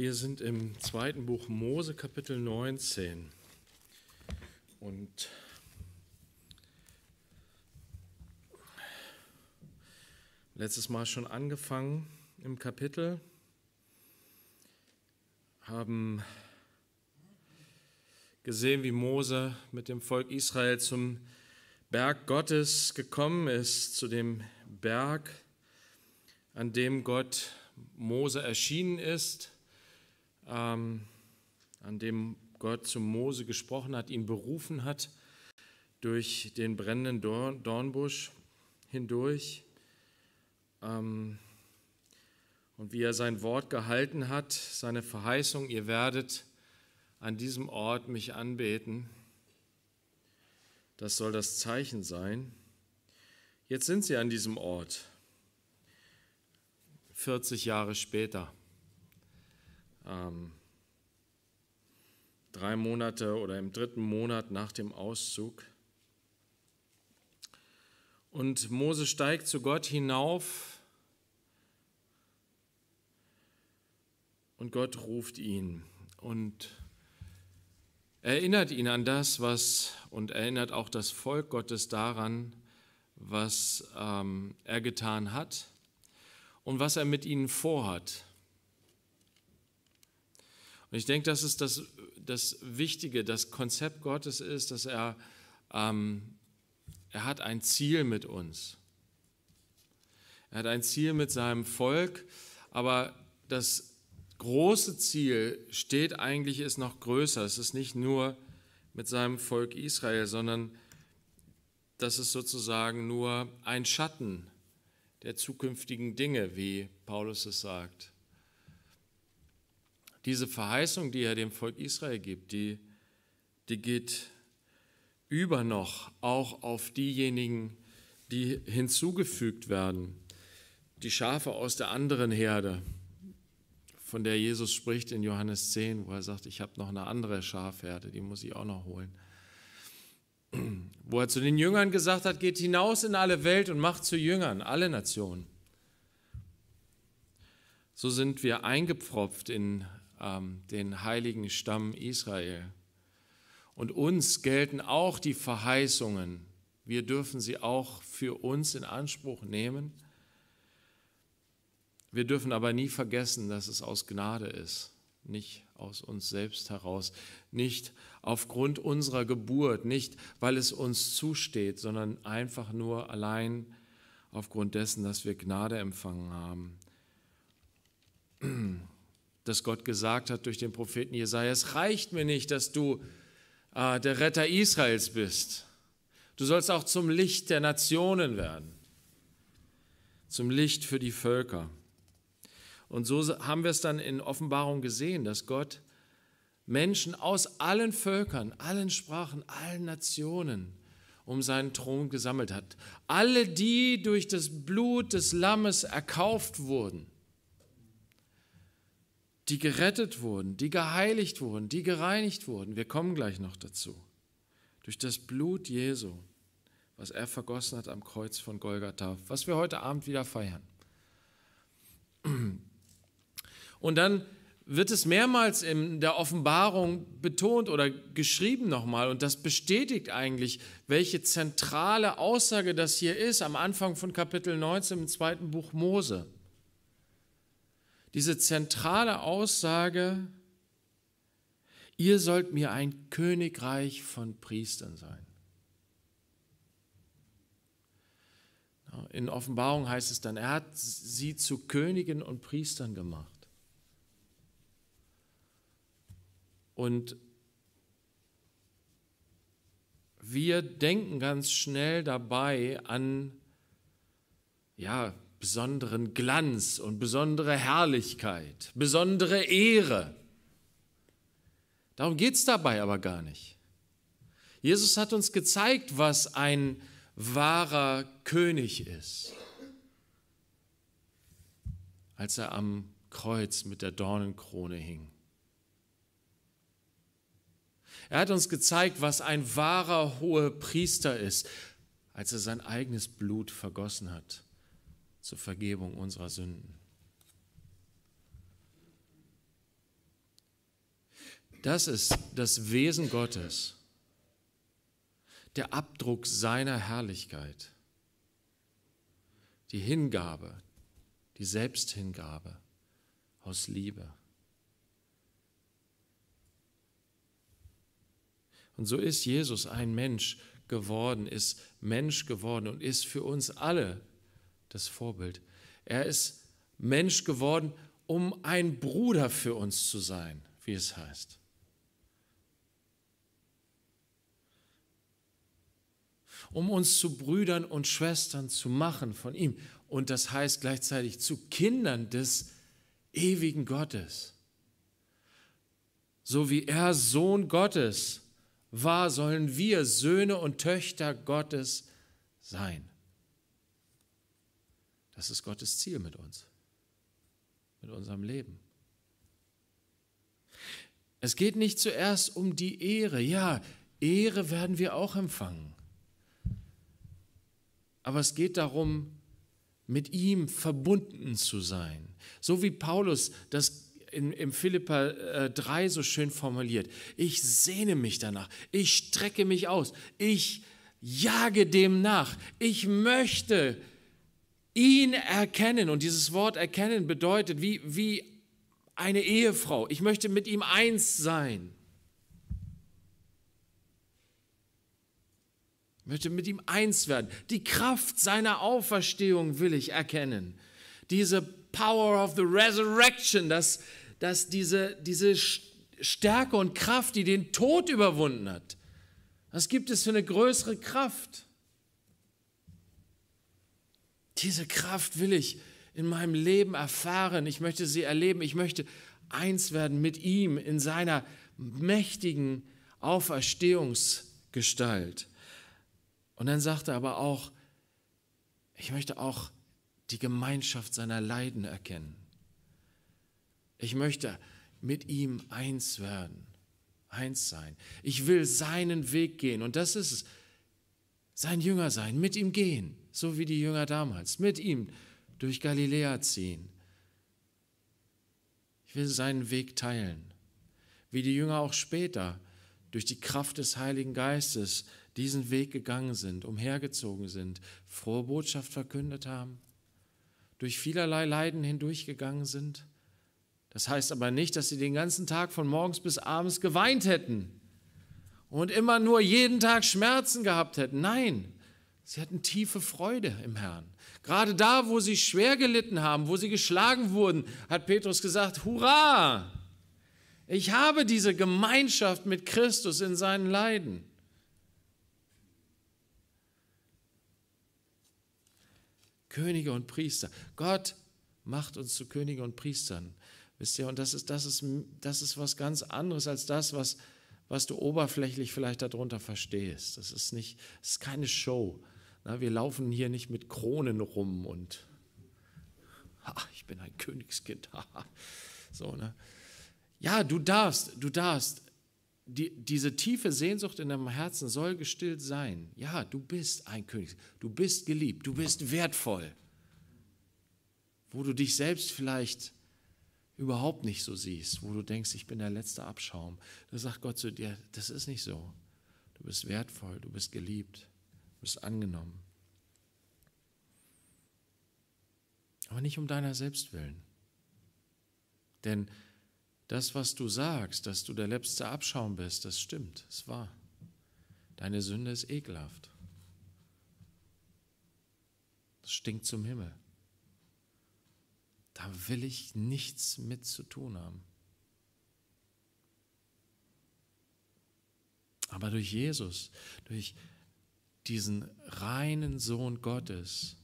Wir sind im zweiten Buch Mose Kapitel 19 und letztes Mal schon angefangen im Kapitel, haben gesehen, wie Mose mit dem Volk Israel zum Berg Gottes gekommen ist, zu dem Berg, an dem Gott Mose erschienen ist ähm, an dem Gott zu Mose gesprochen hat, ihn berufen hat durch den brennenden Dorn, Dornbusch hindurch ähm, und wie er sein Wort gehalten hat, seine Verheißung, ihr werdet an diesem Ort mich anbeten. Das soll das Zeichen sein. Jetzt sind sie an diesem Ort, 40 Jahre später ähm, drei Monate oder im dritten Monat nach dem Auszug. Und Mose steigt zu Gott hinauf und Gott ruft ihn und erinnert ihn an das, was und erinnert auch das Volk Gottes daran, was ähm, er getan hat und was er mit ihnen vorhat. Und ich denke, das ist das, das Wichtige, das Konzept Gottes ist, dass er, ähm, er hat ein Ziel mit uns. Er hat ein Ziel mit seinem Volk, aber das große Ziel steht eigentlich, ist noch größer. Es ist nicht nur mit seinem Volk Israel, sondern das ist sozusagen nur ein Schatten der zukünftigen Dinge, wie Paulus es sagt. Diese Verheißung, die er dem Volk Israel gibt, die, die geht über noch auch auf diejenigen, die hinzugefügt werden. Die Schafe aus der anderen Herde, von der Jesus spricht in Johannes 10, wo er sagt, ich habe noch eine andere Schafherde, die muss ich auch noch holen. Wo er zu den Jüngern gesagt hat, geht hinaus in alle Welt und macht zu Jüngern alle Nationen. So sind wir eingepfropft in ähm, den heiligen Stamm Israel. Und uns gelten auch die Verheißungen. Wir dürfen sie auch für uns in Anspruch nehmen. Wir dürfen aber nie vergessen, dass es aus Gnade ist, nicht aus uns selbst heraus, nicht aufgrund unserer Geburt, nicht weil es uns zusteht, sondern einfach nur allein aufgrund dessen, dass wir Gnade empfangen haben. dass Gott gesagt hat durch den Propheten Jesaja: Es reicht mir nicht, dass du äh, der Retter Israels bist. Du sollst auch zum Licht der Nationen werden, zum Licht für die Völker. Und so haben wir es dann in Offenbarung gesehen, dass Gott Menschen aus allen Völkern, allen Sprachen, allen Nationen um seinen Thron gesammelt hat. Alle, die durch das Blut des Lammes erkauft wurden die gerettet wurden, die geheiligt wurden, die gereinigt wurden. Wir kommen gleich noch dazu. Durch das Blut Jesu, was er vergossen hat am Kreuz von Golgatha, was wir heute Abend wieder feiern. Und dann wird es mehrmals in der Offenbarung betont oder geschrieben nochmal. Und das bestätigt eigentlich, welche zentrale Aussage das hier ist am Anfang von Kapitel 19 im zweiten Buch Mose diese zentrale Aussage, ihr sollt mir ein Königreich von Priestern sein. In Offenbarung heißt es dann, er hat sie zu Königen und Priestern gemacht. Und wir denken ganz schnell dabei an, ja, besonderen Glanz und besondere Herrlichkeit, besondere Ehre. Darum geht es dabei aber gar nicht. Jesus hat uns gezeigt, was ein wahrer König ist, als er am Kreuz mit der Dornenkrone hing. Er hat uns gezeigt, was ein wahrer hoher Priester ist, als er sein eigenes Blut vergossen hat zur Vergebung unserer Sünden. Das ist das Wesen Gottes, der Abdruck seiner Herrlichkeit, die Hingabe, die Selbsthingabe aus Liebe. Und so ist Jesus ein Mensch geworden, ist Mensch geworden und ist für uns alle das Vorbild. Er ist Mensch geworden, um ein Bruder für uns zu sein, wie es heißt. Um uns zu Brüdern und Schwestern zu machen von ihm. Und das heißt gleichzeitig zu Kindern des ewigen Gottes. So wie er Sohn Gottes war, sollen wir Söhne und Töchter Gottes sein. Das ist Gottes Ziel mit uns, mit unserem Leben. Es geht nicht zuerst um die Ehre. Ja, Ehre werden wir auch empfangen. Aber es geht darum, mit ihm verbunden zu sein. So wie Paulus das in, in Philippa 3 äh, so schön formuliert. Ich sehne mich danach. Ich strecke mich aus. Ich jage dem nach. Ich möchte Ihn erkennen. Und dieses Wort erkennen bedeutet wie, wie eine Ehefrau. Ich möchte mit ihm eins sein. Ich möchte mit ihm eins werden. Die Kraft seiner Auferstehung will ich erkennen. Diese Power of the Resurrection, dass, dass diese, diese Stärke und Kraft, die den Tod überwunden hat, was gibt es für eine größere Kraft? Diese Kraft will ich in meinem Leben erfahren. Ich möchte sie erleben. Ich möchte eins werden mit ihm in seiner mächtigen Auferstehungsgestalt. Und dann sagt er aber auch, ich möchte auch die Gemeinschaft seiner Leiden erkennen. Ich möchte mit ihm eins werden, eins sein. Ich will seinen Weg gehen. Und das ist es, sein Jünger sein, mit ihm gehen so wie die Jünger damals, mit ihm durch Galiläa ziehen. Ich will seinen Weg teilen, wie die Jünger auch später durch die Kraft des Heiligen Geistes diesen Weg gegangen sind, umhergezogen sind, frohe Botschaft verkündet haben, durch vielerlei Leiden hindurchgegangen sind. Das heißt aber nicht, dass sie den ganzen Tag von morgens bis abends geweint hätten und immer nur jeden Tag Schmerzen gehabt hätten. Nein, Sie hatten tiefe Freude im Herrn. Gerade da, wo sie schwer gelitten haben, wo sie geschlagen wurden, hat Petrus gesagt, Hurra! Ich habe diese Gemeinschaft mit Christus in seinen Leiden. Könige und Priester. Gott macht uns zu Könige und Priestern. Wisst ihr, und das ist, das ist, das ist was ganz anderes als das, was, was du oberflächlich vielleicht darunter verstehst. Das ist, nicht, das ist keine Show, na, wir laufen hier nicht mit Kronen rum und ach, ich bin ein Königskind. so, ne? Ja, du darfst, du darfst. Die, diese tiefe Sehnsucht in deinem Herzen soll gestillt sein. Ja, du bist ein König, du bist geliebt, du bist wertvoll. Wo du dich selbst vielleicht überhaupt nicht so siehst, wo du denkst, ich bin der letzte Abschaum, da sagt Gott zu dir, das ist nicht so. Du bist wertvoll, du bist geliebt bist angenommen. Aber nicht um deiner selbst willen. Denn das, was du sagst, dass du der letzte Abschaum bist, das stimmt, es wahr. Deine Sünde ist ekelhaft. Das stinkt zum Himmel. Da will ich nichts mit zu tun haben. Aber durch Jesus, durch Jesus, diesen reinen Sohn Gottes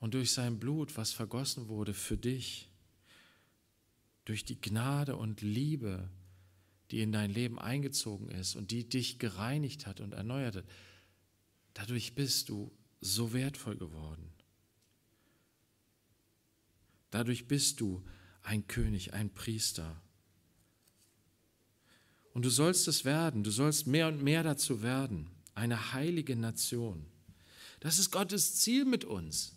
und durch sein Blut, was vergossen wurde für dich, durch die Gnade und Liebe, die in dein Leben eingezogen ist und die dich gereinigt hat und erneuert hat, dadurch bist du so wertvoll geworden. Dadurch bist du ein König, ein Priester. Und du sollst es werden, du sollst mehr und mehr dazu werden eine heilige Nation. Das ist Gottes Ziel mit uns.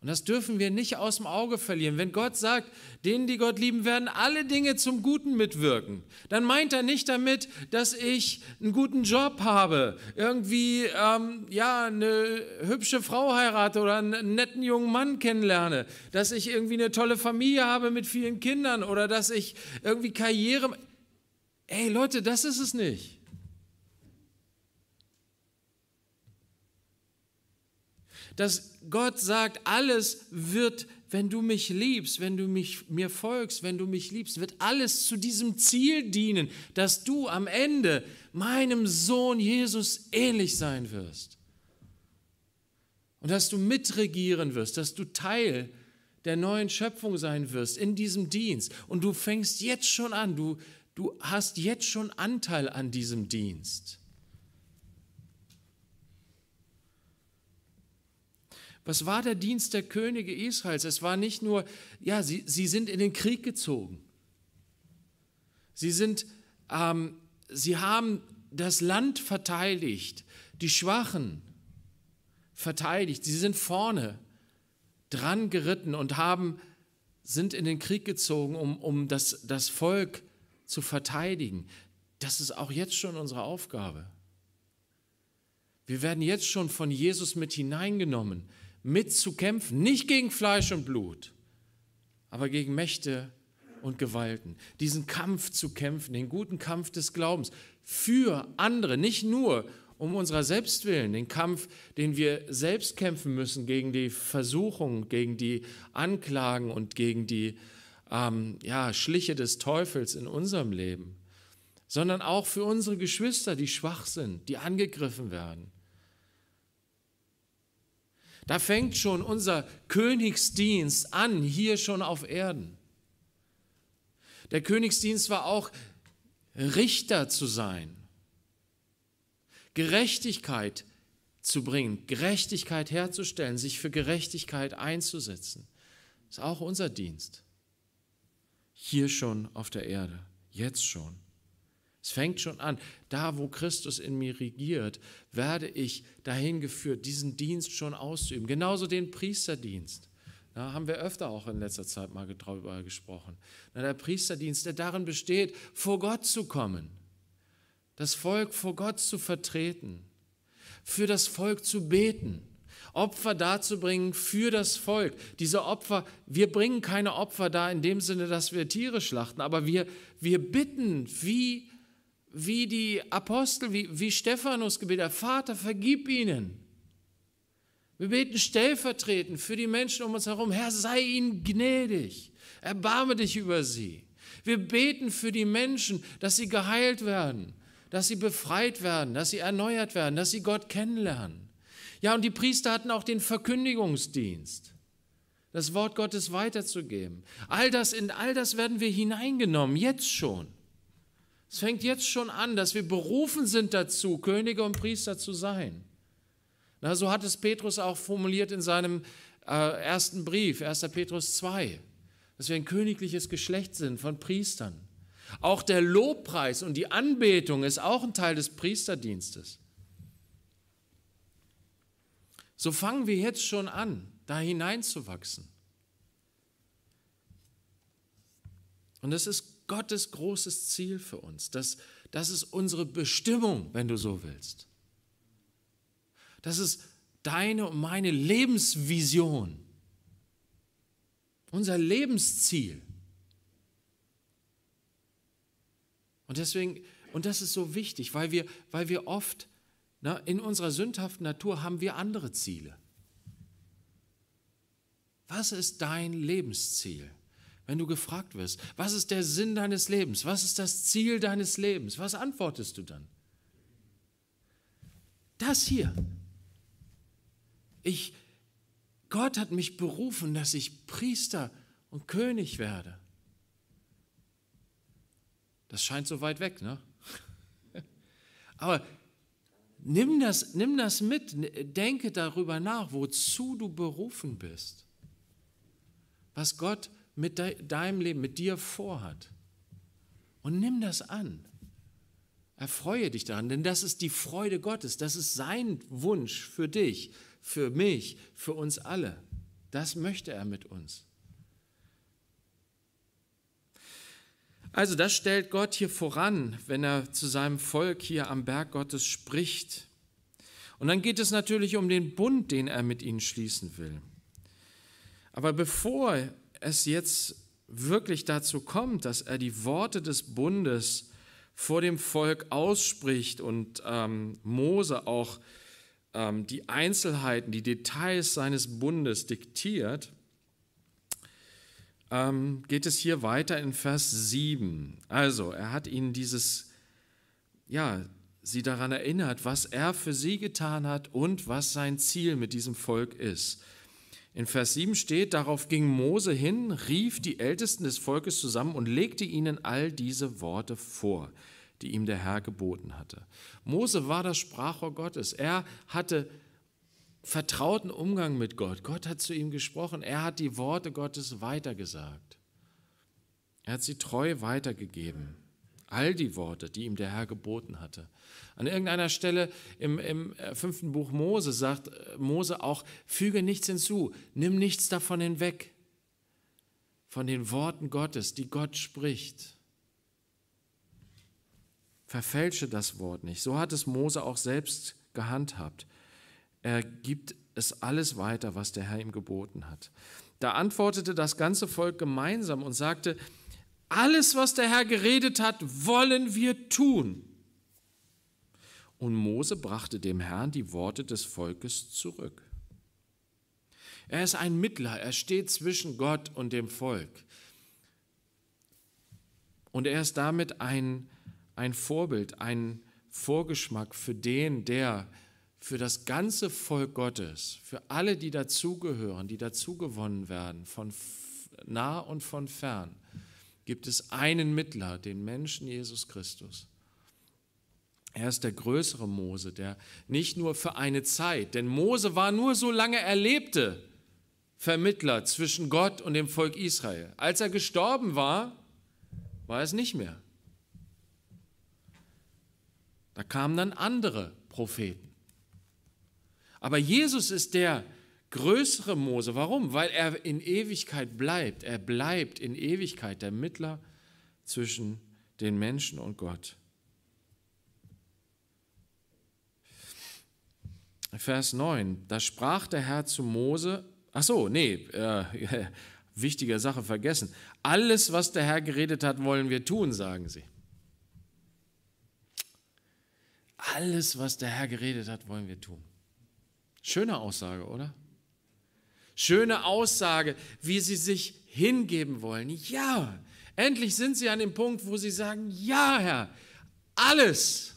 Und das dürfen wir nicht aus dem Auge verlieren. Wenn Gott sagt, denen, die Gott lieben, werden alle Dinge zum Guten mitwirken, dann meint er nicht damit, dass ich einen guten Job habe, irgendwie ähm, ja, eine hübsche Frau heirate oder einen netten jungen Mann kennenlerne, dass ich irgendwie eine tolle Familie habe mit vielen Kindern oder dass ich irgendwie Karriere. Ey Leute, das ist es nicht. dass Gott sagt, alles wird, wenn du mich liebst, wenn du mich, mir folgst, wenn du mich liebst, wird alles zu diesem Ziel dienen, dass du am Ende meinem Sohn Jesus ähnlich sein wirst. Und dass du mitregieren wirst, dass du Teil der neuen Schöpfung sein wirst in diesem Dienst. Und du fängst jetzt schon an, du, du hast jetzt schon Anteil an diesem Dienst. Was war der Dienst der Könige Israels? Es war nicht nur, ja, sie, sie sind in den Krieg gezogen. Sie sind, ähm, sie haben das Land verteidigt, die Schwachen verteidigt. Sie sind vorne dran geritten und haben, sind in den Krieg gezogen, um, um das, das Volk zu verteidigen. Das ist auch jetzt schon unsere Aufgabe. Wir werden jetzt schon von Jesus mit hineingenommen mitzukämpfen, nicht gegen Fleisch und Blut, aber gegen Mächte und Gewalten. Diesen Kampf zu kämpfen, den guten Kampf des Glaubens für andere, nicht nur um unserer selbst willen, den Kampf, den wir selbst kämpfen müssen gegen die Versuchung, gegen die Anklagen und gegen die ähm, ja, Schliche des Teufels in unserem Leben, sondern auch für unsere Geschwister, die schwach sind, die angegriffen werden, da fängt schon unser Königsdienst an, hier schon auf Erden. Der Königsdienst war auch Richter zu sein, Gerechtigkeit zu bringen, Gerechtigkeit herzustellen, sich für Gerechtigkeit einzusetzen. Ist auch unser Dienst. Hier schon auf der Erde, jetzt schon. Es fängt schon an. Da, wo Christus in mir regiert, werde ich dahin geführt, diesen Dienst schon auszuüben. Genauso den Priesterdienst. Da haben wir öfter auch in letzter Zeit mal darüber gesprochen. Na, der Priesterdienst, der darin besteht, vor Gott zu kommen, das Volk vor Gott zu vertreten, für das Volk zu beten. Opfer darzubringen für das Volk. Diese Opfer, wir bringen keine Opfer da in dem Sinne, dass wir Tiere schlachten, aber wir, wir bitten, wie wie die Apostel, wie, wie Stephanus gebetet hat, Vater, vergib ihnen. Wir beten stellvertretend für die Menschen um uns herum, Herr, sei ihnen gnädig, erbarme dich über sie. Wir beten für die Menschen, dass sie geheilt werden, dass sie befreit werden, dass sie erneuert werden, dass sie Gott kennenlernen. Ja, und die Priester hatten auch den Verkündigungsdienst, das Wort Gottes weiterzugeben. All das, in all das werden wir hineingenommen, jetzt schon. Es fängt jetzt schon an, dass wir berufen sind dazu, Könige und Priester zu sein. Na, so hat es Petrus auch formuliert in seinem äh, ersten Brief, 1. Petrus 2, dass wir ein königliches Geschlecht sind von Priestern. Auch der Lobpreis und die Anbetung ist auch ein Teil des Priesterdienstes. So fangen wir jetzt schon an, da hineinzuwachsen. Und das ist Gottes großes Ziel für uns. Das, das ist unsere Bestimmung, wenn du so willst. Das ist deine und meine Lebensvision, unser Lebensziel. Und deswegen, und das ist so wichtig, weil wir, weil wir oft na, ne, in unserer sündhaften Natur haben wir andere Ziele. Was ist dein Lebensziel? wenn du gefragt wirst, was ist der Sinn deines Lebens? Was ist das Ziel deines Lebens? Was antwortest du dann? Das hier. Ich, Gott hat mich berufen, dass ich Priester und König werde. Das scheint so weit weg, ne? Aber nimm das, nimm das mit, denke darüber nach, wozu du berufen bist, was Gott berufen mit de deinem Leben, mit dir vorhat. Und nimm das an. Erfreue dich daran, denn das ist die Freude Gottes. Das ist sein Wunsch für dich, für mich, für uns alle. Das möchte er mit uns. Also das stellt Gott hier voran, wenn er zu seinem Volk hier am Berg Gottes spricht. Und dann geht es natürlich um den Bund, den er mit ihnen schließen will. Aber bevor es jetzt wirklich dazu kommt, dass er die Worte des Bundes vor dem Volk ausspricht und ähm, Mose auch ähm, die Einzelheiten, die Details seines Bundes diktiert, ähm, geht es hier weiter in Vers 7. Also, er hat ihnen dieses, ja, sie daran erinnert, was er für sie getan hat und was sein Ziel mit diesem Volk ist. In Vers 7 steht, darauf ging Mose hin, rief die Ältesten des Volkes zusammen und legte ihnen all diese Worte vor, die ihm der Herr geboten hatte. Mose war das Sprachrohr Gottes. Er hatte vertrauten Umgang mit Gott. Gott hat zu ihm gesprochen. Er hat die Worte Gottes weitergesagt. Er hat sie treu weitergegeben. All die Worte, die ihm der Herr geboten hatte. An irgendeiner Stelle im, im äh, fünften Buch Mose sagt äh, Mose auch, füge nichts hinzu, nimm nichts davon hinweg, von den Worten Gottes, die Gott spricht. Verfälsche das Wort nicht. So hat es Mose auch selbst gehandhabt. Er gibt es alles weiter, was der Herr ihm geboten hat. Da antwortete das ganze Volk gemeinsam und sagte, alles, was der Herr geredet hat, wollen wir tun. Und Mose brachte dem Herrn die Worte des Volkes zurück. Er ist ein Mittler, er steht zwischen Gott und dem Volk. Und er ist damit ein, ein Vorbild, ein Vorgeschmack für den, der für das ganze Volk Gottes, für alle, die dazugehören, die dazugewonnen werden, von nah und von fern, gibt es einen Mittler, den Menschen Jesus Christus. Er ist der größere Mose, der nicht nur für eine Zeit, denn Mose war nur so lange er lebte, Vermittler zwischen Gott und dem Volk Israel. Als er gestorben war, war es nicht mehr. Da kamen dann andere Propheten. Aber Jesus ist der, der größere Mose. Warum? Weil er in Ewigkeit bleibt. Er bleibt in Ewigkeit der Mittler zwischen den Menschen und Gott. Vers 9, da sprach der Herr zu Mose, ach so, nee, äh, wichtige Sache vergessen. Alles, was der Herr geredet hat, wollen wir tun, sagen sie. Alles, was der Herr geredet hat, wollen wir tun. Schöne Aussage, oder? Schöne Aussage, wie sie sich hingeben wollen. Ja, endlich sind sie an dem Punkt, wo sie sagen, ja Herr, alles.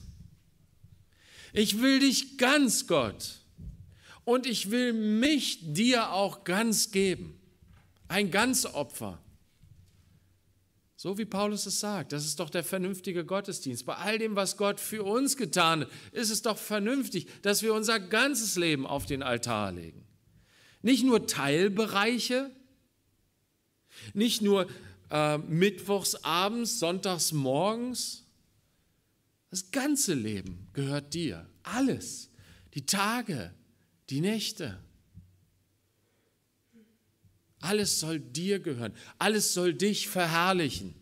Ich will dich ganz, Gott. Und ich will mich dir auch ganz geben. Ein Ganzopfer. So wie Paulus es sagt, das ist doch der vernünftige Gottesdienst. Bei all dem, was Gott für uns getan hat, ist es doch vernünftig, dass wir unser ganzes Leben auf den Altar legen. Nicht nur Teilbereiche, nicht nur äh, mittwochs abends, sonntags morgens. Das ganze Leben gehört dir. Alles. Die Tage, die Nächte. Alles soll dir gehören. Alles soll dich verherrlichen.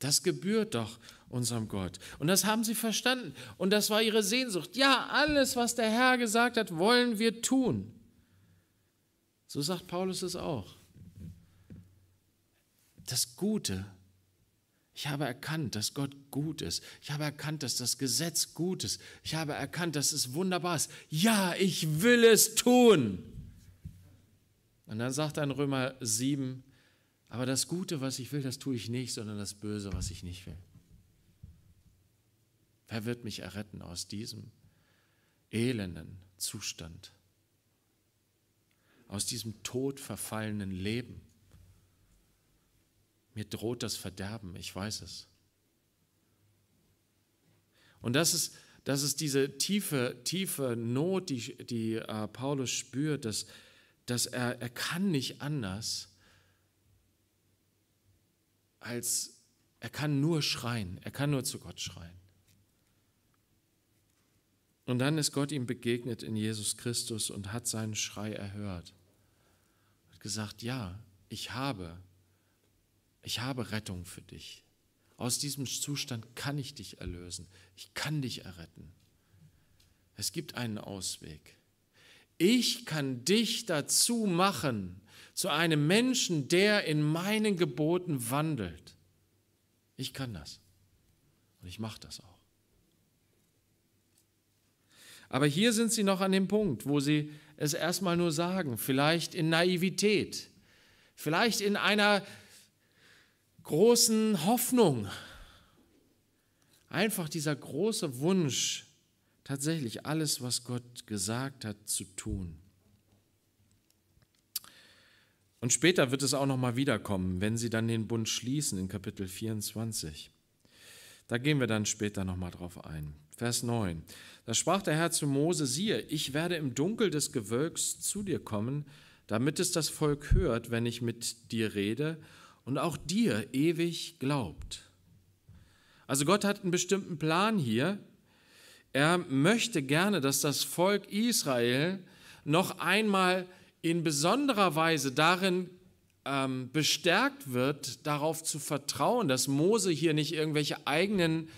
Das gebührt doch unserem Gott. Und das haben sie verstanden. Und das war ihre Sehnsucht. Ja, alles, was der Herr gesagt hat, wollen wir tun. So sagt Paulus es auch. Das Gute. Ich habe erkannt, dass Gott gut ist. Ich habe erkannt, dass das Gesetz gut ist. Ich habe erkannt, dass es wunderbar ist. Ja, ich will es tun. Und dann sagt dann Römer 7, aber das Gute, was ich will, das tue ich nicht, sondern das Böse, was ich nicht will. Wer wird mich erretten aus diesem elenden Zustand? aus diesem todverfallenen Leben. Mir droht das Verderben, ich weiß es. Und das ist, das ist diese tiefe, tiefe Not, die, die äh, Paulus spürt, dass, dass er, er kann nicht anders, als er kann nur schreien, er kann nur zu Gott schreien. Und dann ist Gott ihm begegnet in Jesus Christus und hat seinen Schrei erhört gesagt, ja, ich habe, ich habe Rettung für dich. Aus diesem Zustand kann ich dich erlösen. Ich kann dich erretten. Es gibt einen Ausweg. Ich kann dich dazu machen, zu einem Menschen, der in meinen Geboten wandelt. Ich kann das. Und ich mache das auch. Aber hier sind sie noch an dem Punkt, wo sie es erstmal nur sagen, vielleicht in Naivität, vielleicht in einer großen Hoffnung. Einfach dieser große Wunsch, tatsächlich alles, was Gott gesagt hat, zu tun. Und später wird es auch nochmal wiederkommen, wenn sie dann den Bund schließen in Kapitel 24. Da gehen wir dann später nochmal drauf ein. Vers 9. Da sprach der Herr zu Mose, siehe, ich werde im Dunkel des Gewölks zu dir kommen, damit es das Volk hört, wenn ich mit dir rede und auch dir ewig glaubt. Also Gott hat einen bestimmten Plan hier. Er möchte gerne, dass das Volk Israel noch einmal in besonderer Weise darin ähm, bestärkt wird, darauf zu vertrauen, dass Mose hier nicht irgendwelche eigenen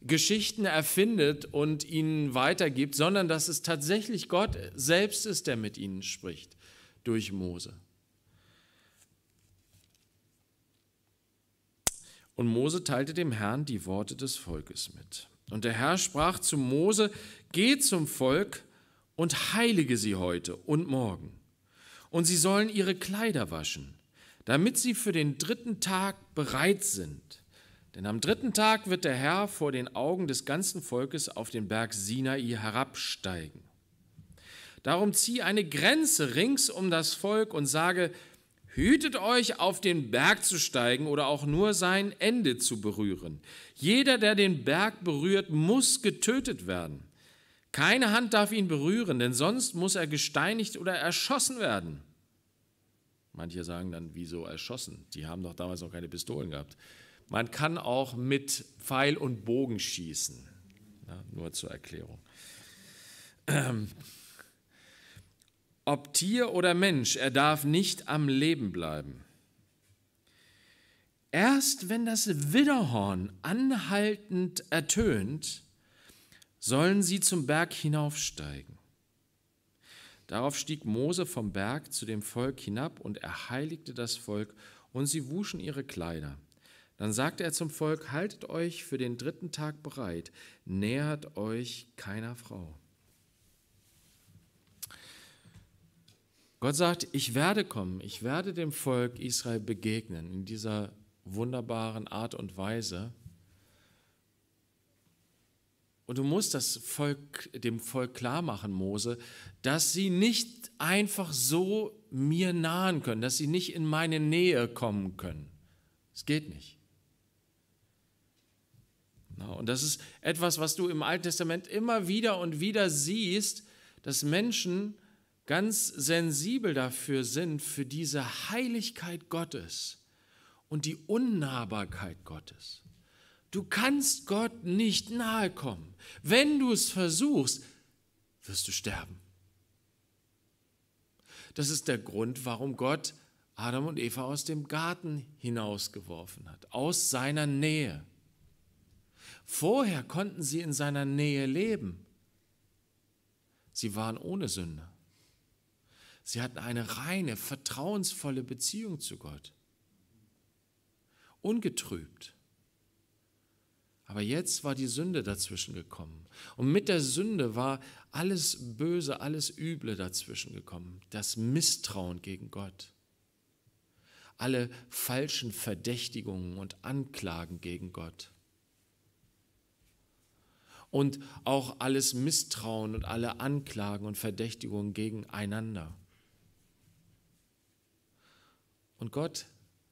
Geschichten erfindet und ihnen weitergibt, sondern dass es tatsächlich Gott selbst ist, der mit ihnen spricht durch Mose. Und Mose teilte dem Herrn die Worte des Volkes mit. Und der Herr sprach zu Mose, geh zum Volk und heilige sie heute und morgen. Und sie sollen ihre Kleider waschen, damit sie für den dritten Tag bereit sind. Denn am dritten Tag wird der Herr vor den Augen des ganzen Volkes auf den Berg Sinai herabsteigen. Darum zieh eine Grenze rings um das Volk und sage, Hütet euch, auf den Berg zu steigen oder auch nur sein Ende zu berühren. Jeder, der den Berg berührt, muss getötet werden. Keine Hand darf ihn berühren, denn sonst muss er gesteinigt oder erschossen werden. Manche sagen dann, wieso erschossen? Die haben doch damals noch keine Pistolen gehabt. Man kann auch mit Pfeil und Bogen schießen. Ja, nur zur Erklärung. Ähm, ob Tier oder Mensch, er darf nicht am Leben bleiben. Erst wenn das Widderhorn anhaltend ertönt, sollen sie zum Berg hinaufsteigen. Darauf stieg Mose vom Berg zu dem Volk hinab und er heiligte das Volk und sie wuschen ihre Kleider. Dann sagte er zum Volk, haltet euch für den dritten Tag bereit, nähert euch keiner Frau. Gott sagt, ich werde kommen, ich werde dem Volk Israel begegnen in dieser wunderbaren Art und Weise. Und du musst das Volk, dem Volk klar machen, Mose, dass sie nicht einfach so mir nahen können, dass sie nicht in meine Nähe kommen können. Es geht nicht. Genau. Und das ist etwas, was du im Alten Testament immer wieder und wieder siehst, dass Menschen ganz sensibel dafür sind, für diese Heiligkeit Gottes und die Unnahbarkeit Gottes. Du kannst Gott nicht nahe kommen. Wenn du es versuchst, wirst du sterben. Das ist der Grund, warum Gott Adam und Eva aus dem Garten hinausgeworfen hat, aus seiner Nähe. Vorher konnten sie in seiner Nähe leben. Sie waren ohne Sünde. Sie hatten eine reine, vertrauensvolle Beziehung zu Gott. Ungetrübt. Aber jetzt war die Sünde dazwischen gekommen. Und mit der Sünde war alles Böse, alles Üble dazwischen gekommen. Das Misstrauen gegen Gott. Alle falschen Verdächtigungen und Anklagen gegen Gott und auch alles Misstrauen und alle Anklagen und Verdächtigungen gegeneinander. Und Gott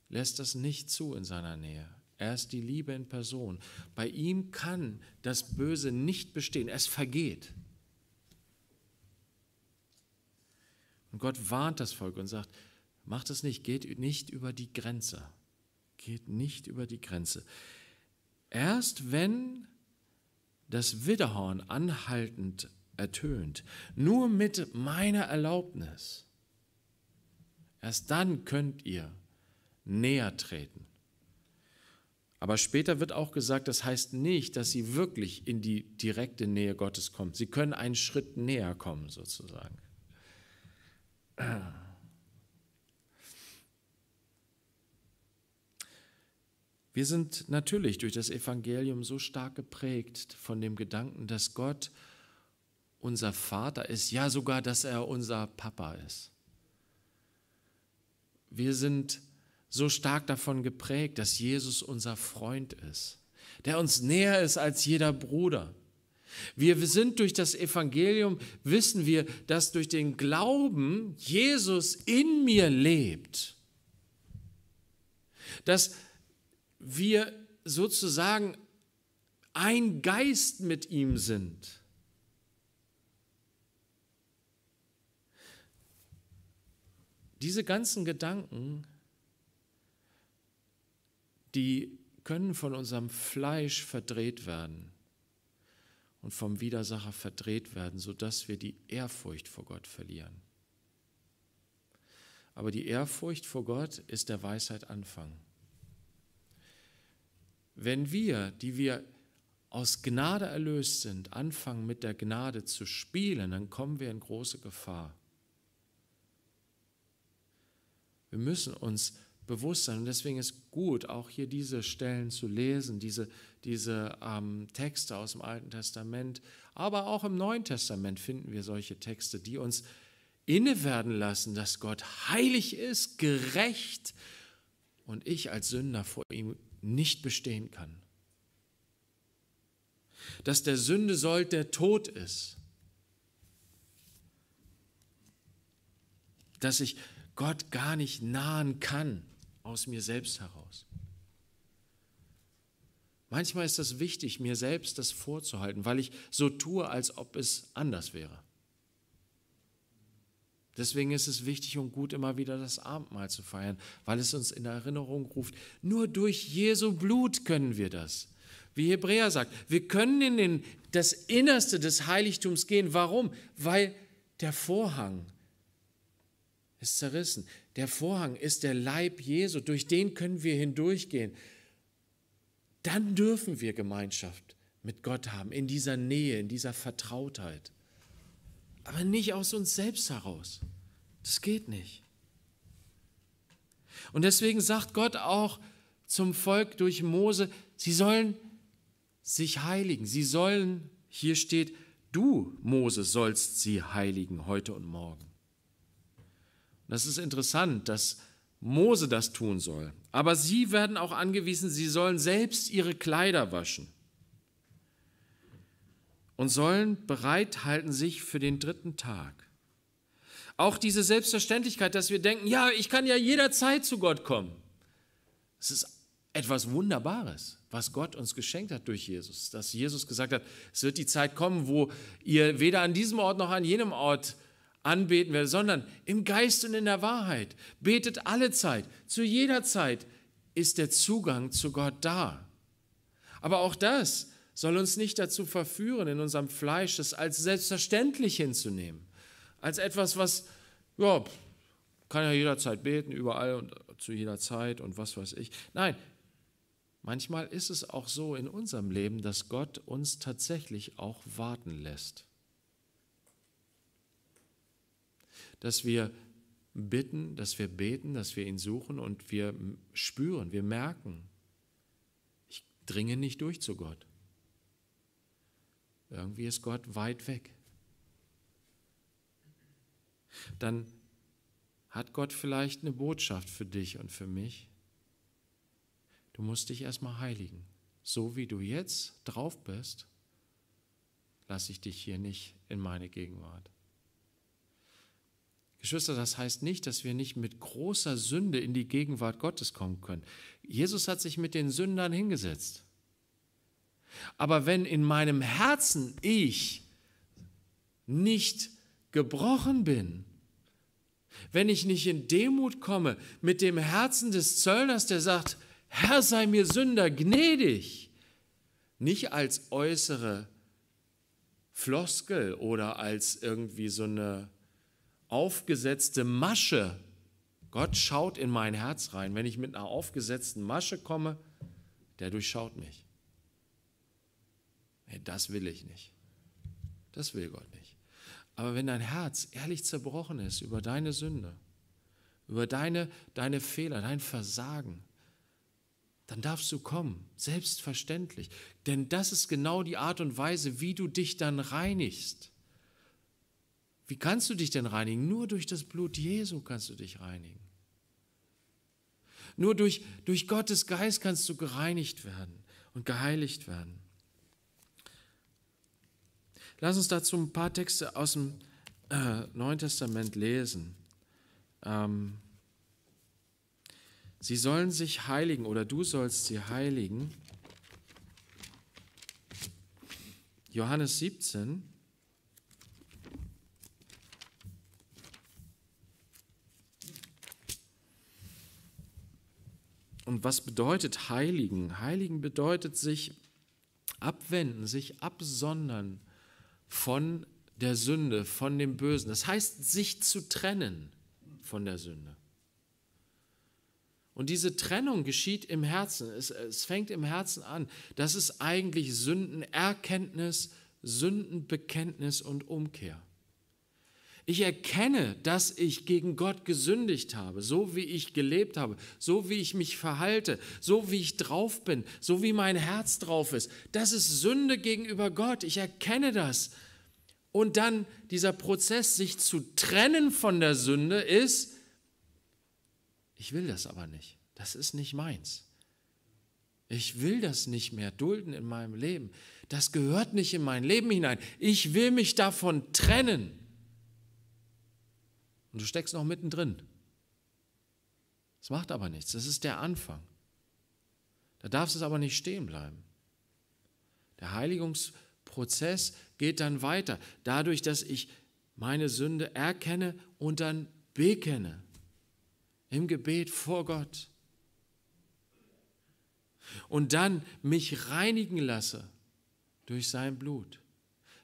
lässt das nicht zu in seiner Nähe. Er ist die Liebe in Person. Bei ihm kann das Böse nicht bestehen. Es vergeht. Und Gott warnt das Volk und sagt, macht es nicht, geht nicht über die Grenze. Geht nicht über die Grenze. Erst wenn das Widderhorn anhaltend ertönt, nur mit meiner Erlaubnis. Erst dann könnt ihr näher treten. Aber später wird auch gesagt, das heißt nicht, dass sie wirklich in die direkte Nähe Gottes kommt. Sie können einen Schritt näher kommen, sozusagen. Wir sind natürlich durch das Evangelium so stark geprägt von dem Gedanken, dass Gott unser Vater ist, ja sogar, dass er unser Papa ist. Wir sind so stark davon geprägt, dass Jesus unser Freund ist, der uns näher ist als jeder Bruder. Wir sind durch das Evangelium, wissen wir, dass durch den Glauben Jesus in mir lebt. Dass wir sozusagen ein Geist mit ihm sind. Diese ganzen Gedanken, die können von unserem Fleisch verdreht werden und vom Widersacher verdreht werden, sodass wir die Ehrfurcht vor Gott verlieren. Aber die Ehrfurcht vor Gott ist der Weisheit Anfang. Wenn wir, die wir aus Gnade erlöst sind, anfangen mit der Gnade zu spielen, dann kommen wir in große Gefahr. Wir müssen uns bewusst sein und deswegen ist gut, auch hier diese Stellen zu lesen, diese, diese ähm, Texte aus dem Alten Testament, aber auch im Neuen Testament finden wir solche Texte, die uns innewerden lassen, dass Gott heilig ist, gerecht und ich als Sünder vor ihm nicht bestehen kann. Dass der Sünde sollt der Tod ist. Dass ich Gott gar nicht nahen kann aus mir selbst heraus. Manchmal ist das wichtig, mir selbst das vorzuhalten, weil ich so tue, als ob es anders wäre. Deswegen ist es wichtig und gut, immer wieder das Abendmahl zu feiern, weil es uns in Erinnerung ruft, nur durch Jesu Blut können wir das. Wie Hebräer sagt, wir können in den, das Innerste des Heiligtums gehen. Warum? Weil der Vorhang ist zerrissen. Der Vorhang ist der Leib Jesu. Durch den können wir hindurchgehen. Dann dürfen wir Gemeinschaft mit Gott haben, in dieser Nähe, in dieser Vertrautheit aber nicht aus uns selbst heraus. Das geht nicht. Und deswegen sagt Gott auch zum Volk durch Mose, sie sollen sich heiligen, sie sollen, hier steht, du, Mose, sollst sie heiligen heute und morgen. Und das ist interessant, dass Mose das tun soll. Aber sie werden auch angewiesen, sie sollen selbst ihre Kleider waschen und sollen bereithalten sich für den dritten Tag. Auch diese Selbstverständlichkeit, dass wir denken, ja, ich kann ja jederzeit zu Gott kommen. Es ist etwas Wunderbares, was Gott uns geschenkt hat durch Jesus. Dass Jesus gesagt hat, es wird die Zeit kommen, wo ihr weder an diesem Ort noch an jenem Ort anbeten werdet, sondern im Geist und in der Wahrheit. Betet alle Zeit. Zu jeder Zeit ist der Zugang zu Gott da. Aber auch das, soll uns nicht dazu verführen, in unserem Fleisch das als selbstverständlich hinzunehmen, als etwas, was, ja, kann ja jederzeit beten, überall und zu jeder Zeit und was weiß ich. Nein, manchmal ist es auch so in unserem Leben, dass Gott uns tatsächlich auch warten lässt. Dass wir bitten, dass wir beten, dass wir ihn suchen und wir spüren, wir merken, ich dringe nicht durch zu Gott. Irgendwie ist Gott weit weg. Dann hat Gott vielleicht eine Botschaft für dich und für mich. Du musst dich erstmal heiligen. So wie du jetzt drauf bist, lasse ich dich hier nicht in meine Gegenwart. Geschwister, das heißt nicht, dass wir nicht mit großer Sünde in die Gegenwart Gottes kommen können. Jesus hat sich mit den Sündern hingesetzt. Aber wenn in meinem Herzen ich nicht gebrochen bin, wenn ich nicht in Demut komme mit dem Herzen des Zöllners, der sagt, Herr sei mir Sünder gnädig, nicht als äußere Floskel oder als irgendwie so eine aufgesetzte Masche. Gott schaut in mein Herz rein. Wenn ich mit einer aufgesetzten Masche komme, der durchschaut mich. Nee, das will ich nicht. Das will Gott nicht. Aber wenn dein Herz ehrlich zerbrochen ist über deine Sünde, über deine, deine Fehler, dein Versagen, dann darfst du kommen, selbstverständlich. Denn das ist genau die Art und Weise, wie du dich dann reinigst. Wie kannst du dich denn reinigen? Nur durch das Blut Jesu kannst du dich reinigen. Nur durch, durch Gottes Geist kannst du gereinigt werden und geheiligt werden. Lass uns dazu ein paar Texte aus dem äh, Neuen Testament lesen. Ähm, sie sollen sich heiligen oder du sollst sie heiligen. Johannes 17. Und was bedeutet heiligen? Heiligen bedeutet sich abwenden, sich absondern von der Sünde, von dem Bösen. Das heißt, sich zu trennen von der Sünde. Und diese Trennung geschieht im Herzen. Es, es fängt im Herzen an. Das ist eigentlich Sündenerkenntnis, Sündenbekenntnis und Umkehr. Ich erkenne, dass ich gegen Gott gesündigt habe, so wie ich gelebt habe, so wie ich mich verhalte, so wie ich drauf bin, so wie mein Herz drauf ist. Das ist Sünde gegenüber Gott. Ich erkenne das und dann dieser Prozess, sich zu trennen von der Sünde, ist, ich will das aber nicht. Das ist nicht meins. Ich will das nicht mehr dulden in meinem Leben. Das gehört nicht in mein Leben hinein. Ich will mich davon trennen. Und du steckst noch mittendrin. Das macht aber nichts. Das ist der Anfang. Da darfst du es aber nicht stehen bleiben. Der Heiligungsprozess. Prozess geht dann weiter, dadurch, dass ich meine Sünde erkenne und dann bekenne im Gebet vor Gott. Und dann mich reinigen lasse durch sein Blut,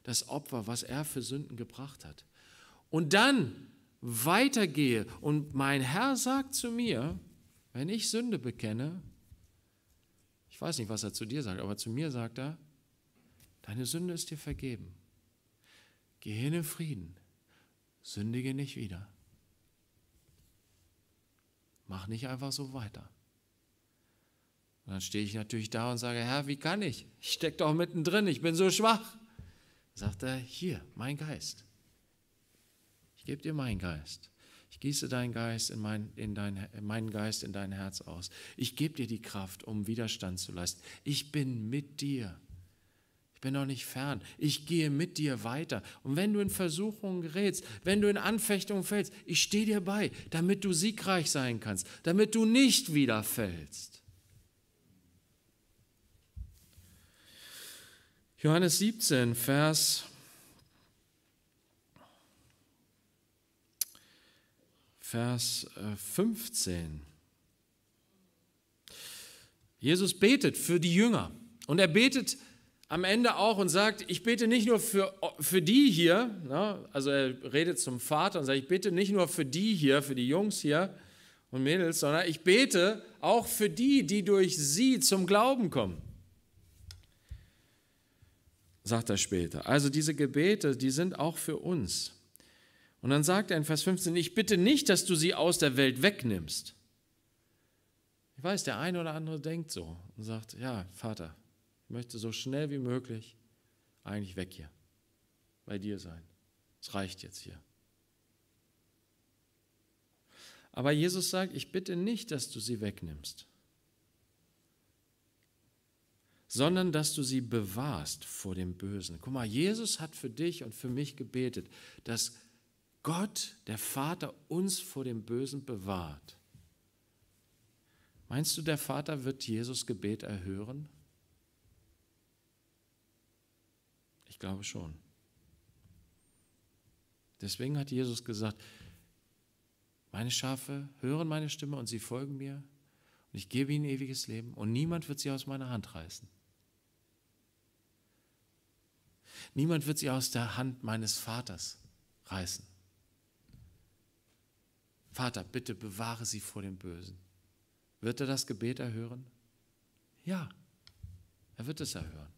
das Opfer, was er für Sünden gebracht hat. Und dann weitergehe und mein Herr sagt zu mir, wenn ich Sünde bekenne, ich weiß nicht, was er zu dir sagt, aber zu mir sagt er, Deine Sünde ist dir vergeben. Geh hin in Frieden. Sündige nicht wieder. Mach nicht einfach so weiter. Und dann stehe ich natürlich da und sage, Herr, wie kann ich? Ich stecke doch mittendrin, ich bin so schwach. Sagt er, hier, mein Geist. Ich gebe dir meinen Geist. Ich gieße deinen Geist in, mein, in dein, meinen Geist in dein Herz aus. Ich gebe dir die Kraft, um Widerstand zu leisten. Ich bin mit dir bin noch nicht fern. Ich gehe mit dir weiter. Und wenn du in Versuchungen gerätst, wenn du in Anfechtungen fällst, ich stehe dir bei, damit du siegreich sein kannst, damit du nicht wieder fällst. Johannes 17, Vers 15. Äh, Jesus betet für die Jünger und er betet für am Ende auch und sagt, ich bete nicht nur für, für die hier, ne? also er redet zum Vater und sagt, ich bete nicht nur für die hier, für die Jungs hier und Mädels, sondern ich bete auch für die, die durch sie zum Glauben kommen. Sagt er später. Also diese Gebete, die sind auch für uns. Und dann sagt er in Vers 15, ich bitte nicht, dass du sie aus der Welt wegnimmst. Ich weiß, der eine oder andere denkt so und sagt, ja, Vater, möchte so schnell wie möglich eigentlich weg hier, bei dir sein. Es reicht jetzt hier. Aber Jesus sagt, ich bitte nicht, dass du sie wegnimmst, sondern dass du sie bewahrst vor dem Bösen. Guck mal, Jesus hat für dich und für mich gebetet, dass Gott, der Vater, uns vor dem Bösen bewahrt. Meinst du, der Vater wird Jesus Gebet erhören? glaube schon. Deswegen hat Jesus gesagt, meine Schafe hören meine Stimme und sie folgen mir und ich gebe ihnen ewiges Leben und niemand wird sie aus meiner Hand reißen. Niemand wird sie aus der Hand meines Vaters reißen. Vater, bitte bewahre sie vor dem Bösen. Wird er das Gebet erhören? Ja, er wird es erhören.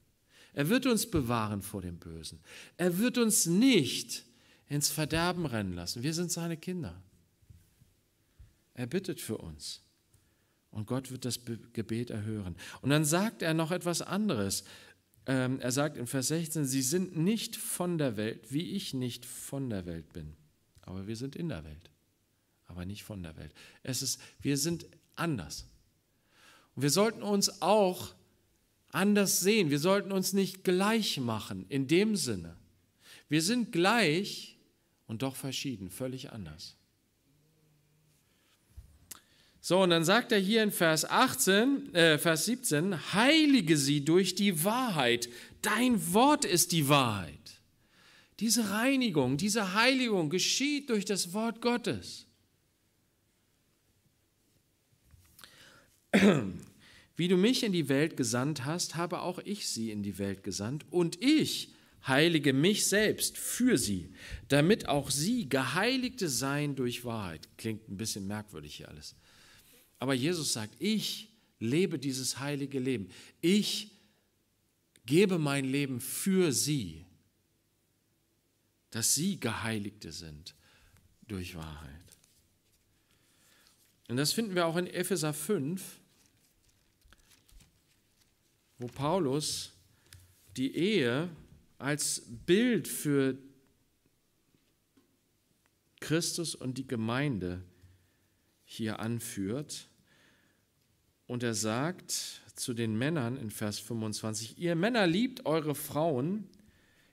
Er wird uns bewahren vor dem Bösen. Er wird uns nicht ins Verderben rennen lassen. Wir sind seine Kinder. Er bittet für uns. Und Gott wird das Gebet erhören. Und dann sagt er noch etwas anderes. Ähm, er sagt in Vers 16, Sie sind nicht von der Welt, wie ich nicht von der Welt bin. Aber wir sind in der Welt, aber nicht von der Welt. Es ist, wir sind anders. Und wir sollten uns auch anders sehen. Wir sollten uns nicht gleich machen in dem Sinne. Wir sind gleich und doch verschieden, völlig anders. So, und dann sagt er hier in Vers, 18, äh, Vers 17, heilige sie durch die Wahrheit. Dein Wort ist die Wahrheit. Diese Reinigung, diese Heiligung geschieht durch das Wort Gottes. Wie du mich in die Welt gesandt hast, habe auch ich sie in die Welt gesandt und ich heilige mich selbst für sie, damit auch sie geheiligte seien durch Wahrheit. Klingt ein bisschen merkwürdig hier alles. Aber Jesus sagt, ich lebe dieses heilige Leben. Ich gebe mein Leben für sie, dass sie geheiligte sind durch Wahrheit. Und das finden wir auch in Epheser 5, wo Paulus die Ehe als Bild für Christus und die Gemeinde hier anführt. Und er sagt zu den Männern in Vers 25, ihr Männer liebt eure Frauen,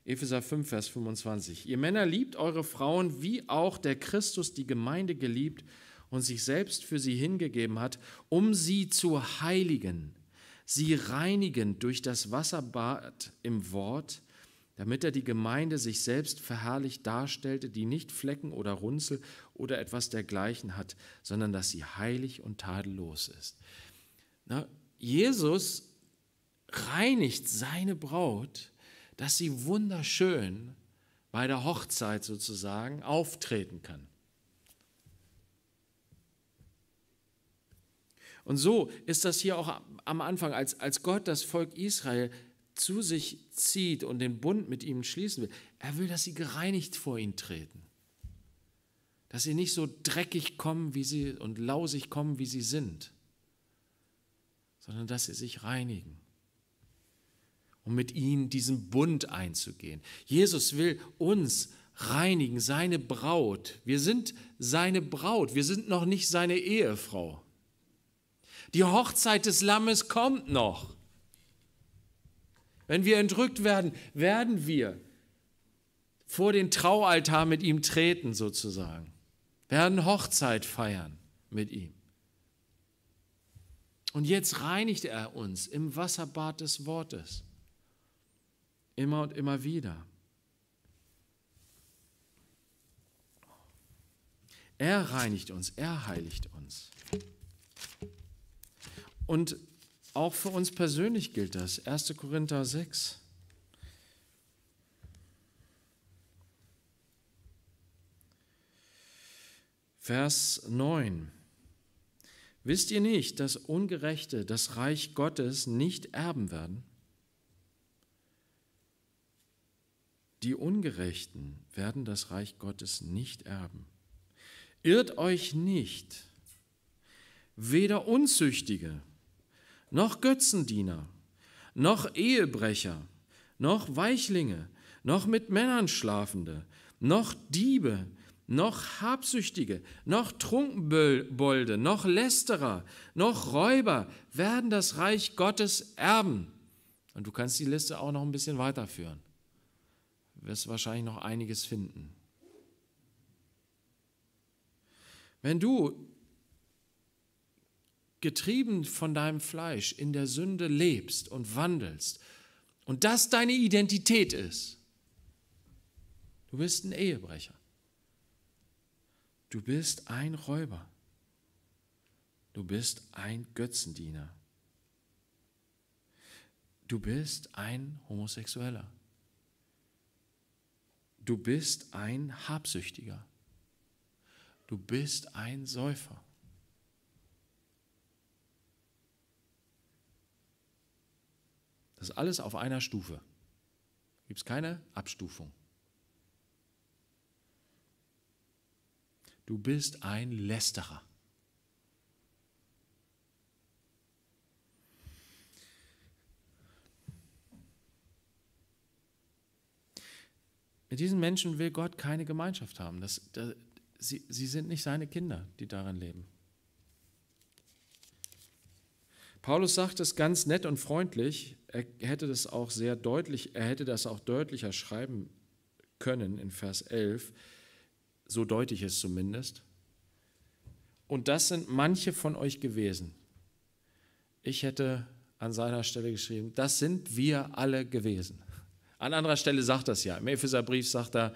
Epheser 5, Vers 25, ihr Männer liebt eure Frauen, wie auch der Christus die Gemeinde geliebt und sich selbst für sie hingegeben hat, um sie zu heiligen sie reinigen durch das Wasserbad im Wort, damit er die Gemeinde sich selbst verherrlicht darstellte, die nicht Flecken oder Runzel oder etwas dergleichen hat, sondern dass sie heilig und tadellos ist. Na, Jesus reinigt seine Braut, dass sie wunderschön bei der Hochzeit sozusagen auftreten kann. Und so ist das hier auch am Anfang, als, als Gott das Volk Israel zu sich zieht und den Bund mit ihm schließen will. Er will, dass sie gereinigt vor ihn treten. Dass sie nicht so dreckig kommen, wie sie und lausig kommen, wie sie sind, sondern dass sie sich reinigen um mit ihnen diesen Bund einzugehen. Jesus will uns reinigen, seine Braut. Wir sind seine Braut, wir sind noch nicht seine Ehefrau. Die Hochzeit des Lammes kommt noch. Wenn wir entrückt werden, werden wir vor den Traualtar mit ihm treten sozusagen, werden Hochzeit feiern mit ihm. Und jetzt reinigt er uns im Wasserbad des Wortes. Immer und immer wieder. Er reinigt uns, er heiligt uns. Und auch für uns persönlich gilt das. 1. Korinther 6. Vers 9. Wisst ihr nicht, dass Ungerechte das Reich Gottes nicht erben werden? Die Ungerechten werden das Reich Gottes nicht erben. Irrt euch nicht, weder Unzüchtige, noch Götzendiener, noch Ehebrecher, noch Weichlinge, noch mit Männern Schlafende, noch Diebe, noch Habsüchtige, noch Trunkenbolde, noch Lästerer, noch Räuber werden das Reich Gottes erben. Und du kannst die Liste auch noch ein bisschen weiterführen. Du wirst wahrscheinlich noch einiges finden. Wenn du getrieben von deinem Fleisch in der Sünde lebst und wandelst und das deine Identität ist, du bist ein Ehebrecher. Du bist ein Räuber. Du bist ein Götzendiener. Du bist ein Homosexueller. Du bist ein Habsüchtiger. Du bist ein Säufer. Das ist alles auf einer Stufe. Gibt es keine Abstufung. Du bist ein Lästerer. Mit diesen Menschen will Gott keine Gemeinschaft haben. Das, das, sie, sie sind nicht seine Kinder, die darin leben. Paulus sagt es ganz nett und freundlich, er hätte das auch sehr deutlich, er hätte das auch deutlicher schreiben können in Vers 11, so deute ich es zumindest. Und das sind manche von euch gewesen. Ich hätte an seiner Stelle geschrieben, das sind wir alle gewesen. An anderer Stelle sagt das ja, im Epheserbrief sagt er,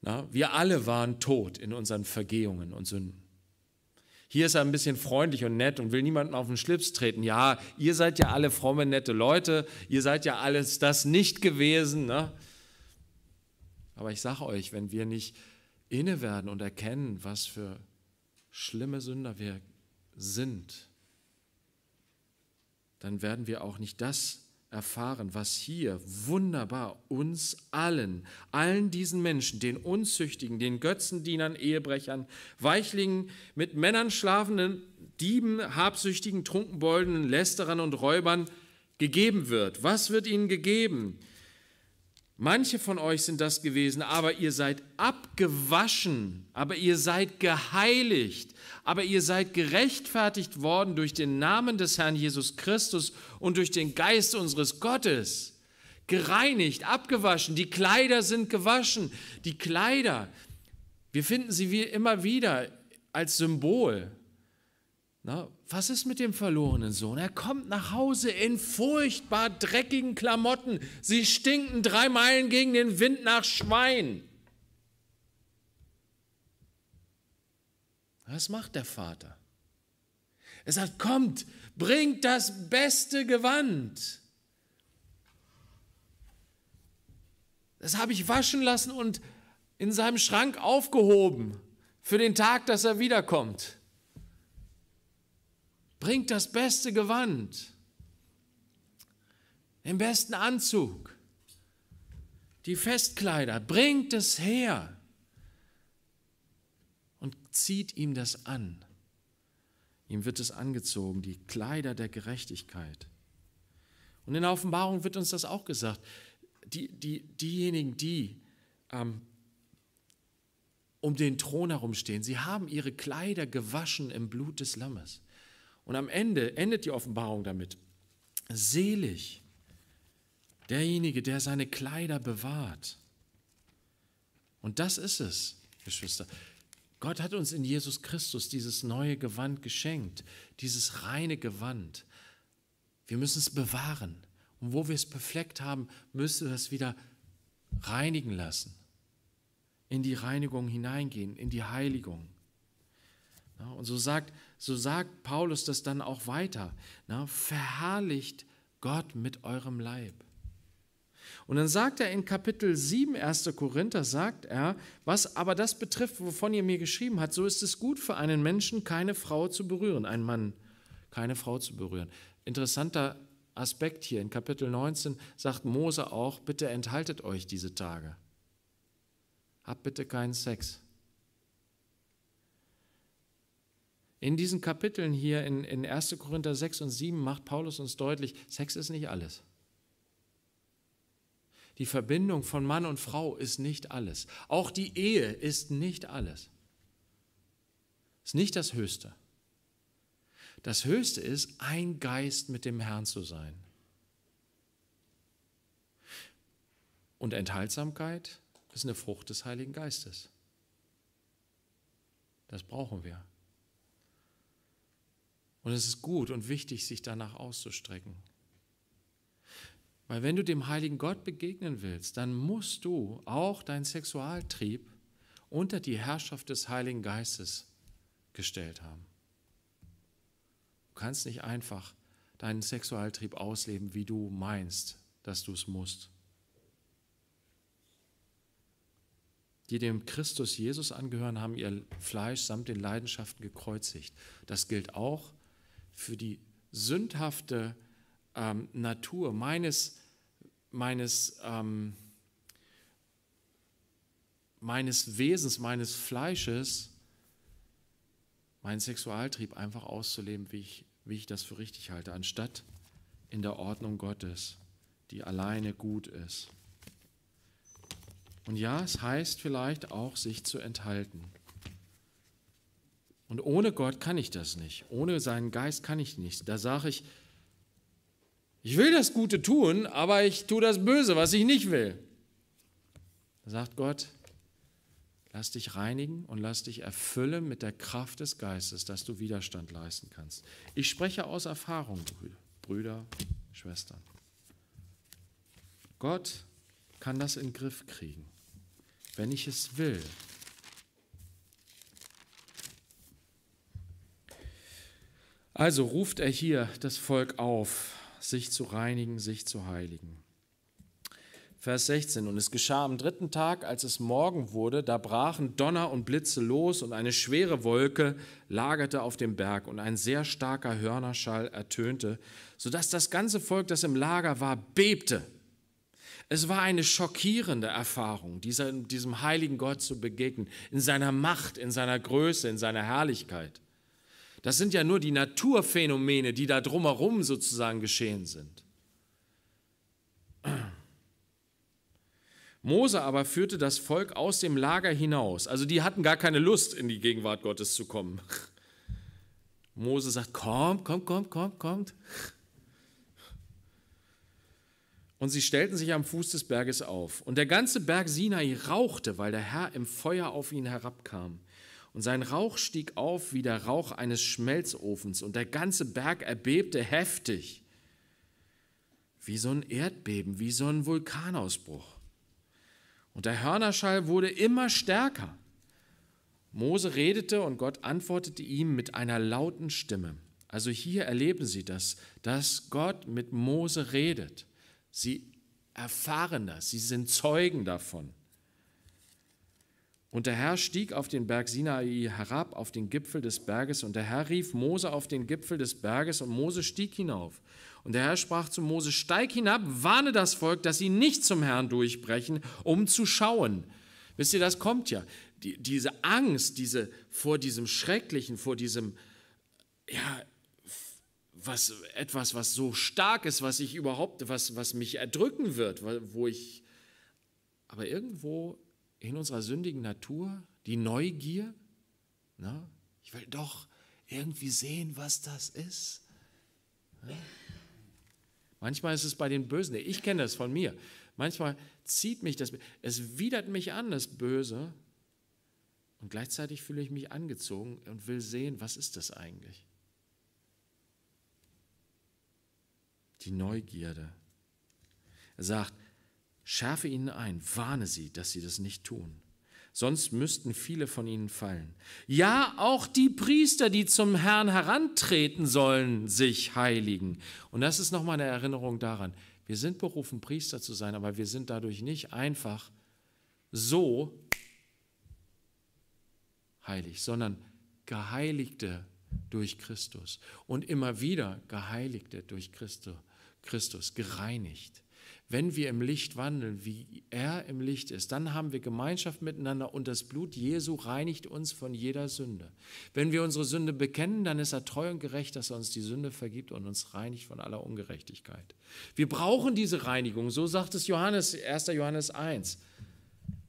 na, wir alle waren tot in unseren Vergehungen und Sünden. Hier ist er ein bisschen freundlich und nett und will niemanden auf den Schlips treten. Ja, ihr seid ja alle fromme, nette Leute, ihr seid ja alles das nicht gewesen. Ne? Aber ich sage euch, wenn wir nicht inne werden und erkennen, was für schlimme Sünder wir sind, dann werden wir auch nicht das erfahren, was hier wunderbar uns allen, allen diesen Menschen, den Unzüchtigen, den Götzendienern, Ehebrechern, Weichlingen, mit Männern schlafenden, Dieben, Habsüchtigen, Trunkenbolden, Lästerern und Räubern gegeben wird. Was wird ihnen gegeben? Manche von euch sind das gewesen, aber ihr seid abgewaschen, aber ihr seid geheiligt, aber ihr seid gerechtfertigt worden durch den Namen des Herrn Jesus Christus und durch den Geist unseres Gottes. Gereinigt, abgewaschen, die Kleider sind gewaschen, die Kleider. Wir finden sie wie immer wieder als Symbol. Na, was ist mit dem verlorenen Sohn? Er kommt nach Hause in furchtbar dreckigen Klamotten. Sie stinken drei Meilen gegen den Wind nach Schwein. Was macht der Vater? Er sagt, kommt, bringt das beste Gewand. Das habe ich waschen lassen und in seinem Schrank aufgehoben für den Tag, dass er wiederkommt. Bringt das beste Gewand, den besten Anzug, die Festkleider, bringt es her und zieht ihm das an. Ihm wird es angezogen, die Kleider der Gerechtigkeit. Und in der Offenbarung wird uns das auch gesagt. Die, die, diejenigen, die ähm, um den Thron herumstehen, sie haben ihre Kleider gewaschen im Blut des Lammes. Und am Ende endet die Offenbarung damit. Selig derjenige, der seine Kleider bewahrt. Und das ist es, Geschwister. Gott hat uns in Jesus Christus dieses neue Gewand geschenkt, dieses reine Gewand. Wir müssen es bewahren. Und wo wir es befleckt haben, müssen wir es wieder reinigen lassen. In die Reinigung hineingehen, in die Heiligung. Und so sagt, so sagt Paulus das dann auch weiter. Verherrlicht Gott mit eurem Leib. Und dann sagt er in Kapitel 7, 1. Korinther, sagt er, was aber das betrifft, wovon ihr mir geschrieben habt, so ist es gut für einen Menschen, keine Frau zu berühren, einen Mann, keine Frau zu berühren. Interessanter Aspekt hier. In Kapitel 19 sagt Mose auch, bitte enthaltet euch diese Tage. Habt bitte keinen Sex. In diesen Kapiteln hier in, in 1. Korinther 6 und 7 macht Paulus uns deutlich, Sex ist nicht alles. Die Verbindung von Mann und Frau ist nicht alles. Auch die Ehe ist nicht alles. Ist nicht das Höchste. Das Höchste ist, ein Geist mit dem Herrn zu sein. Und Enthaltsamkeit ist eine Frucht des Heiligen Geistes. Das brauchen wir. Und es ist gut und wichtig, sich danach auszustrecken. Weil wenn du dem heiligen Gott begegnen willst, dann musst du auch deinen Sexualtrieb unter die Herrschaft des Heiligen Geistes gestellt haben. Du kannst nicht einfach deinen Sexualtrieb ausleben, wie du meinst, dass du es musst. Die dem Christus Jesus angehören, haben ihr Fleisch samt den Leidenschaften gekreuzigt. Das gilt auch für die sündhafte ähm, Natur meines, meines, ähm, meines Wesens, meines Fleisches, meinen Sexualtrieb einfach auszuleben, wie ich, wie ich das für richtig halte, anstatt in der Ordnung Gottes, die alleine gut ist. Und ja, es heißt vielleicht auch, sich zu enthalten. Und ohne Gott kann ich das nicht. Ohne seinen Geist kann ich nichts. Da sage ich, ich will das Gute tun, aber ich tue das Böse, was ich nicht will. Da sagt Gott, lass dich reinigen und lass dich erfüllen mit der Kraft des Geistes, dass du Widerstand leisten kannst. Ich spreche aus Erfahrung, Brüder, Schwestern. Gott kann das in den Griff kriegen, wenn ich es will, Also ruft er hier das Volk auf, sich zu reinigen, sich zu heiligen. Vers 16. Und es geschah am dritten Tag, als es Morgen wurde, da brachen Donner und Blitze los und eine schwere Wolke lagerte auf dem Berg und ein sehr starker Hörnerschall ertönte, sodass das ganze Volk, das im Lager war, bebte. Es war eine schockierende Erfahrung, dieser, diesem heiligen Gott zu begegnen, in seiner Macht, in seiner Größe, in seiner Herrlichkeit. Das sind ja nur die Naturphänomene, die da drumherum sozusagen geschehen sind. Mose aber führte das Volk aus dem Lager hinaus. Also die hatten gar keine Lust, in die Gegenwart Gottes zu kommen. Mose sagt, kommt, kommt, kommt, kommt, kommt. Und sie stellten sich am Fuß des Berges auf. Und der ganze Berg Sinai rauchte, weil der Herr im Feuer auf ihn herabkam. Und sein Rauch stieg auf wie der Rauch eines Schmelzofens, und der ganze Berg erbebte heftig, wie so ein Erdbeben, wie so ein Vulkanausbruch. Und der Hörnerschall wurde immer stärker. Mose redete und Gott antwortete ihm mit einer lauten Stimme. Also hier erleben sie das, dass Gott mit Mose redet. Sie erfahren das, sie sind Zeugen davon. Und der Herr stieg auf den Berg Sinai herab, auf den Gipfel des Berges, und der Herr rief Mose auf den Gipfel des Berges, und Mose stieg hinauf. Und der Herr sprach zu Mose, steig hinab, warne das Volk, dass sie nicht zum Herrn durchbrechen, um zu schauen. Wisst ihr, das kommt ja. Die, diese Angst, diese vor diesem Schrecklichen, vor diesem, ja, was, etwas, was so stark ist, was ich überhaupt, was, was mich erdrücken wird, wo ich, aber irgendwo in unserer sündigen Natur die Neugier. Na, ich will doch irgendwie sehen, was das ist. Ja. Manchmal ist es bei den Bösen, ich kenne das von mir. Manchmal zieht mich das, es widert mich an, das Böse. Und gleichzeitig fühle ich mich angezogen und will sehen, was ist das eigentlich? Die Neugierde. Er sagt, Schärfe ihnen ein, warne sie, dass sie das nicht tun. Sonst müssten viele von ihnen fallen. Ja, auch die Priester, die zum Herrn herantreten sollen, sich heiligen. Und das ist nochmal eine Erinnerung daran. Wir sind berufen, Priester zu sein, aber wir sind dadurch nicht einfach so heilig, sondern Geheiligte durch Christus und immer wieder Geheiligte durch Christus, Christus gereinigt. Wenn wir im Licht wandeln, wie er im Licht ist, dann haben wir Gemeinschaft miteinander und das Blut Jesu reinigt uns von jeder Sünde. Wenn wir unsere Sünde bekennen, dann ist er treu und gerecht, dass er uns die Sünde vergibt und uns reinigt von aller Ungerechtigkeit. Wir brauchen diese Reinigung, so sagt es Johannes, 1. Johannes 1.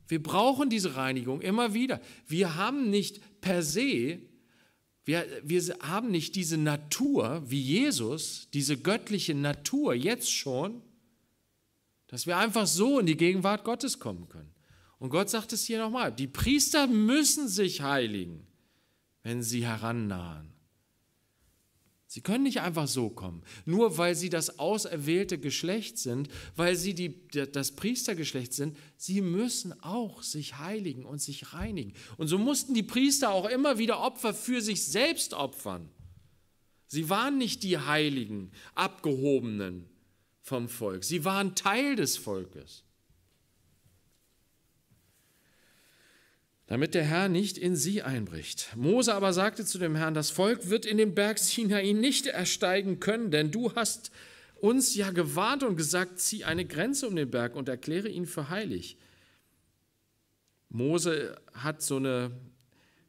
Wir brauchen diese Reinigung immer wieder. Wir haben nicht per se wir, wir, haben nicht diese Natur wie Jesus, diese göttliche Natur jetzt schon, dass wir einfach so in die Gegenwart Gottes kommen können. Und Gott sagt es hier nochmal, die Priester müssen sich heiligen, wenn sie herannahen. Sie können nicht einfach so kommen, nur weil sie das auserwählte Geschlecht sind, weil sie die, das Priestergeschlecht sind, sie müssen auch sich heiligen und sich reinigen. Und so mussten die Priester auch immer wieder Opfer für sich selbst opfern. Sie waren nicht die Heiligen, Abgehobenen, vom Volk. Sie waren Teil des Volkes. damit der Herr nicht in sie einbricht. Mose aber sagte zu dem Herrn, das Volk wird in den Berg Sinai nicht ersteigen können, denn du hast uns ja gewarnt und gesagt, zieh eine Grenze um den Berg und erkläre ihn für heilig. Mose hat so eine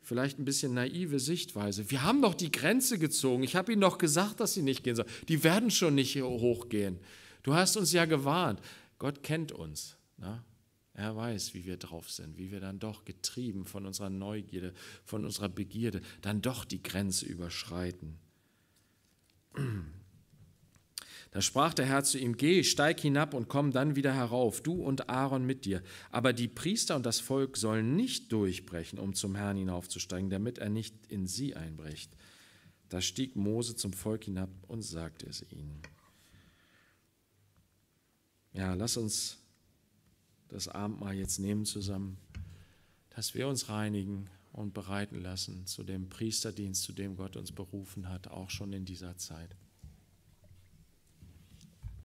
vielleicht ein bisschen naive Sichtweise. Wir haben doch die Grenze gezogen. Ich habe ihnen doch gesagt, dass sie nicht gehen sollen. Die werden schon nicht hier hochgehen. Du hast uns ja gewarnt. Gott kennt uns. Na? Ne? Er weiß, wie wir drauf sind, wie wir dann doch getrieben von unserer Neugierde, von unserer Begierde, dann doch die Grenze überschreiten. Da sprach der Herr zu ihm, geh, steig hinab und komm dann wieder herauf, du und Aaron mit dir. Aber die Priester und das Volk sollen nicht durchbrechen, um zum Herrn hinaufzusteigen, damit er nicht in sie einbricht. Da stieg Mose zum Volk hinab und sagte es ihnen. Ja, lass uns das Abendmahl jetzt nehmen zusammen, dass wir uns reinigen und bereiten lassen zu dem Priesterdienst, zu dem Gott uns berufen hat, auch schon in dieser Zeit.